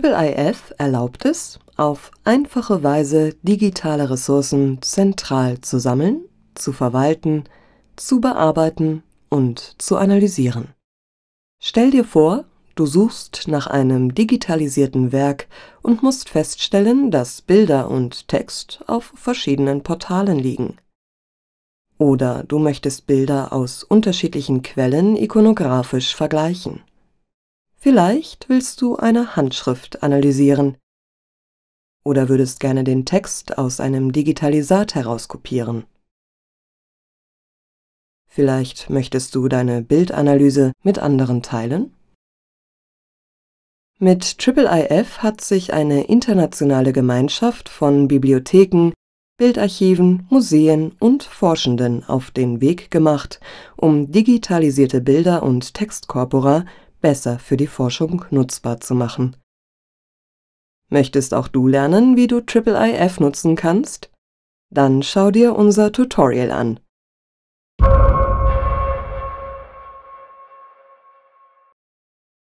IIIF erlaubt es, auf einfache Weise digitale Ressourcen zentral zu sammeln, zu verwalten, zu bearbeiten und zu analysieren. Stell dir vor, du suchst nach einem digitalisierten Werk und musst feststellen, dass Bilder und Text auf verschiedenen Portalen liegen. Oder du möchtest Bilder aus unterschiedlichen Quellen ikonografisch vergleichen. Vielleicht willst du eine Handschrift analysieren oder würdest gerne den Text aus einem Digitalisat herauskopieren. Vielleicht möchtest du deine Bildanalyse mit anderen teilen? Mit IIIF hat sich eine internationale Gemeinschaft von Bibliotheken, Bildarchiven, Museen und Forschenden auf den Weg gemacht, um digitalisierte Bilder und Textkorpora besser für die Forschung nutzbar zu machen. Möchtest auch du lernen, wie du IIIF nutzen kannst? Dann schau dir unser Tutorial an.